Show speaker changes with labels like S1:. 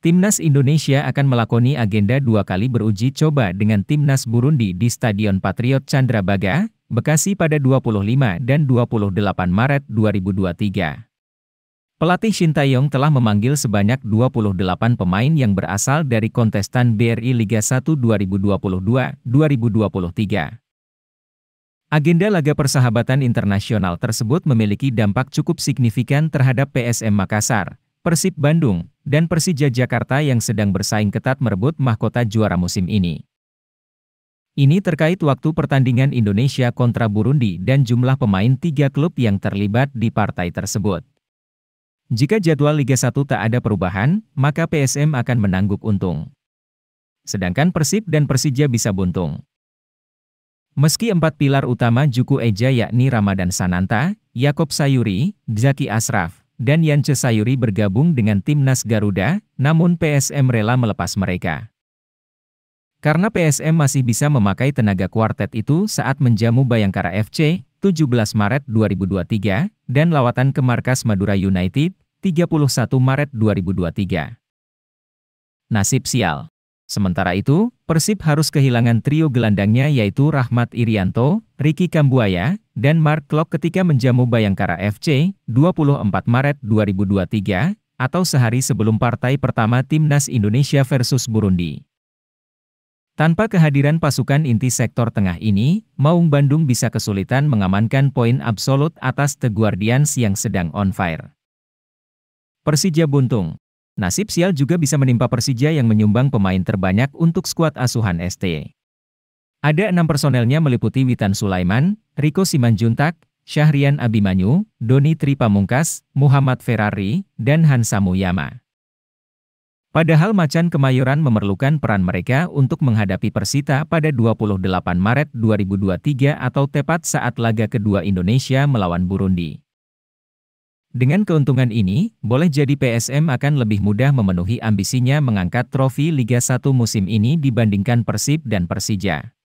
S1: Timnas Indonesia akan melakoni agenda dua kali beruji coba dengan Timnas Burundi di Stadion Patriot Chandrabaga, Bekasi pada 25 dan 28 Maret 2023. Pelatih Shin Tae-yong telah memanggil sebanyak 28 pemain yang berasal dari kontestan BRI Liga 1 2022-2023. Agenda laga persahabatan internasional tersebut memiliki dampak cukup signifikan terhadap PSM Makassar, Persib Bandung, dan Persija Jakarta yang sedang bersaing ketat merebut mahkota juara musim ini. Ini terkait waktu pertandingan Indonesia kontra Burundi dan jumlah pemain tiga klub yang terlibat di partai tersebut. Jika jadwal Liga 1 tak ada perubahan, maka PSM akan menangguk untung. Sedangkan Persib dan Persija bisa buntung. Meski empat pilar utama Juku Eja yakni Ramadan Sananta, Yakob Sayuri, Zaki Asraf, dan Yance Sayuri bergabung dengan timnas Garuda, namun PSM rela melepas mereka. Karena PSM masih bisa memakai tenaga kuartet itu saat menjamu Bayangkara FC, 17 Maret 2023, dan lawatan ke markas Madura United, 31 Maret 2023. Nasib sial. Sementara itu, Persib harus kehilangan trio gelandangnya yaitu Rahmat Irianto, Ricky Kambuaya, dan Mark Klok ketika menjamu Bayangkara FC 24 Maret 2023 atau sehari sebelum partai pertama Timnas Indonesia versus Burundi. Tanpa kehadiran pasukan inti sektor tengah ini, Maung Bandung bisa kesulitan mengamankan poin absolut atas The Guardians yang sedang on fire. Persija buntung. Nasib sial juga bisa menimpa Persija yang menyumbang pemain terbanyak untuk skuad asuhan ST. Ada enam personelnya meliputi Witan Sulaiman, Riko Simanjuntak, Syahrian Abimanyu, Doni Tri Pamungkas, Muhammad Ferrari, dan Hansa Muyama. Padahal Macan Kemayoran memerlukan peran mereka untuk menghadapi Persita pada 28 Maret 2023 atau tepat saat laga kedua Indonesia melawan Burundi. Dengan keuntungan ini, boleh jadi PSM akan lebih mudah memenuhi ambisinya mengangkat trofi Liga 1 musim ini dibandingkan Persib dan Persija.